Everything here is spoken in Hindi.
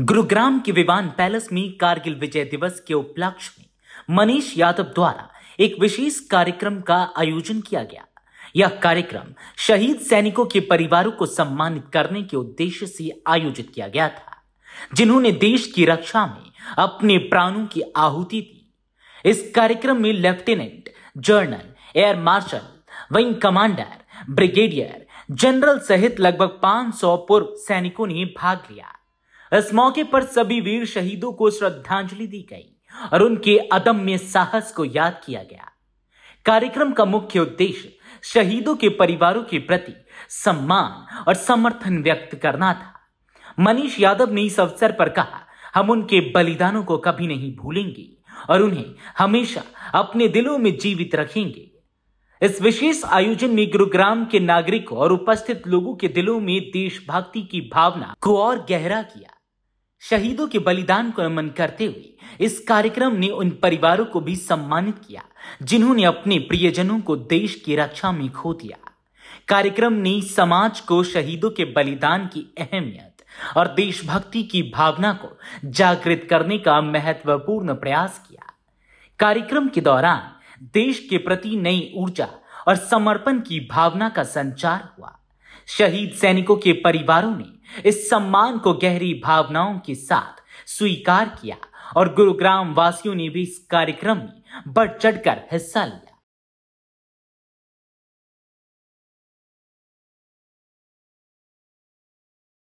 गुरुग्राम के विमान पैलेस में कारगिल विजय दिवस के उपलक्ष्य में मनीष यादव द्वारा एक विशेष कार्यक्रम का आयोजन किया गया यह कार्यक्रम शहीद सैनिकों के परिवारों को सम्मानित करने के उद्देश्य से आयोजित किया गया था जिन्होंने देश की रक्षा में अपने प्राणों की आहुति दी इस कार्यक्रम में lieutenant general air marshal wing commander brigadier general सहित लगभग 500 पूर्व सैनिकों ने भाग लिया इस मौके पर सभी वीर शहीदों को श्रद्धांजलि दी गई और उनके अदम्य साहस को याद किया गया कार्यक्रम का मुख्य उद्देश्य शहीदों के परिवारों के प्रति सम्मान और समर्थन व्यक्त करना था मनीष यादव ने इस अवसर पर कहा हम उनके बलिदानों को कभी नहीं भूलेंगे और उन्हें हमेशा अपने दिलों में जीवित रखेंगे इस विशेष आयोजन में गुरुग्राम के नागरिकों और उपस्थित लोगों के दिलों में देशभक्ति की भावना को और गहरा किया शहीदों के बलिदान को नमन करते हुए इस कार्यक्रम ने उन परिवारों को भी सम्मानित किया जिन्होंने अपने प्रियजनों को देश की रक्षा में खो दिया कार्यक्रम ने समाज को शहीदों के बलिदान की अहमियत और देशभक्ति की भावना को जागृत करने का महत्वपूर्ण प्रयास किया कार्यक्रम के दौरान देश के प्रति नई ऊर्जा और समर्पण की भावना का संचार हुआ शहीद सैनिकों के परिवारों ने इस सम्मान को गहरी भावनाओं के साथ स्वीकार किया और गुरुग्राम वासियों ने भी इस कार्यक्रम में बढ़ चढ़कर हिस्सा लिया